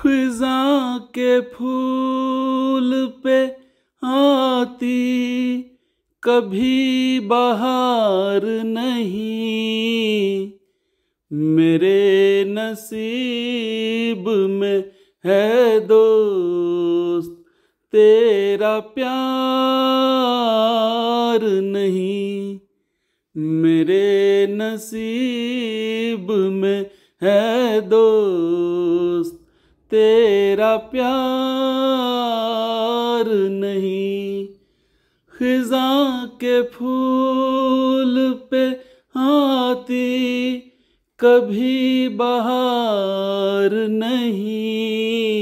खिजा के फूल पे आती कभी बाहर नहीं मेरे नसीब में है दोस्त तेरा प्यार नहीं मेरे नसीब में है दोस्त तेरा प्यार नहीं खिजा के फूल पे आती कभी बहार नहीं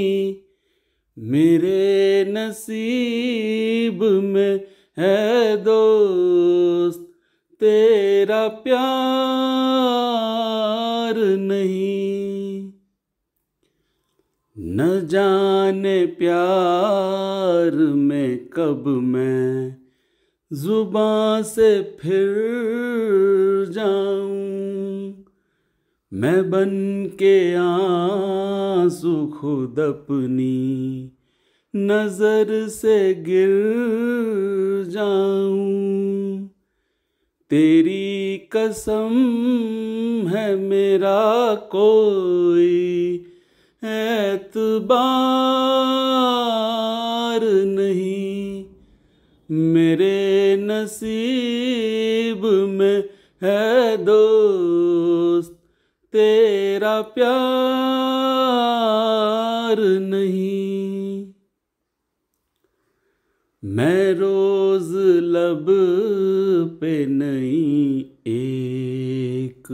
मेरे नसीब में है दोस्त तेरा प्यार नहीं न जाने प्यार में कब मैं जुबा से फिर जाऊं मैं बन के आंसू खुद अपनी नजर से गिर जाऊं तेरी कसम है मेरा कोई एतबार नहीं मेरे नसीब में है दोस्त तेरा प्यार नहीं मैं रोज लब पे नहीं एक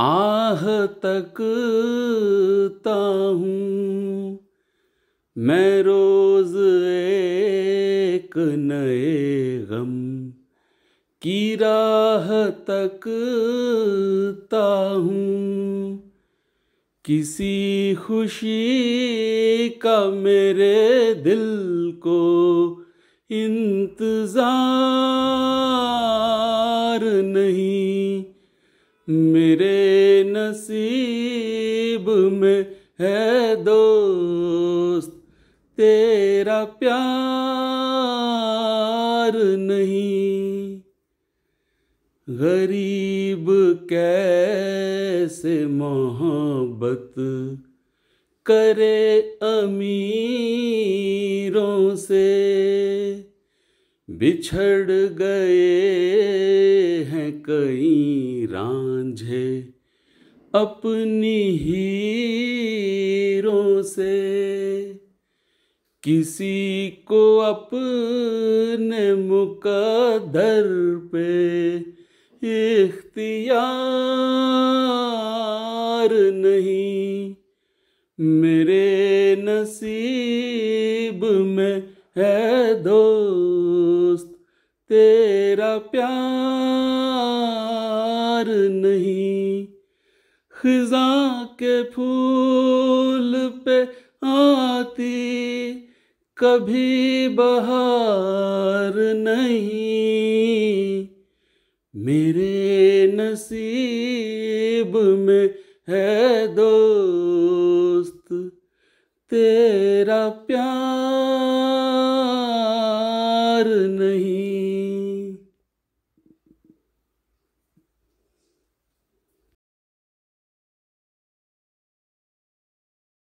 आह तकता हूँ मैं रोज एक नए गम की राह तकता हूँ किसी खुशी का मेरे दिल को इंतज़ार नहीं मेरे नसीब में है दोस्त तेरा प्यार नहीं गरीब कैसे मोहब्बत करे अमीरों से बिछड़ गए अपनी हीरों से किसी को अपने मुकदर पे इख्तियार नहीं मेरे नसीब में है दोस्त तेरा प्यार नहीं खिजा के फूल पे आती कभी बहार नहीं मेरे नसीब में है दोस्त तेरा प्यार नहीं